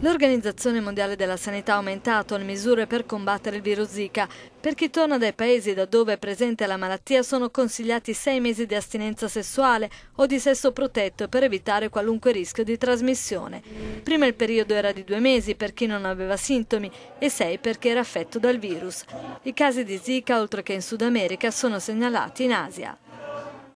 L'Organizzazione Mondiale della Sanità ha aumentato le misure per combattere il virus Zika. Per chi torna dai paesi da dove è presente la malattia sono consigliati sei mesi di astinenza sessuale o di sesso protetto per evitare qualunque rischio di trasmissione. Prima il periodo era di due mesi per chi non aveva sintomi e sei per chi era affetto dal virus. I casi di Zika, oltre che in Sud America, sono segnalati in Asia.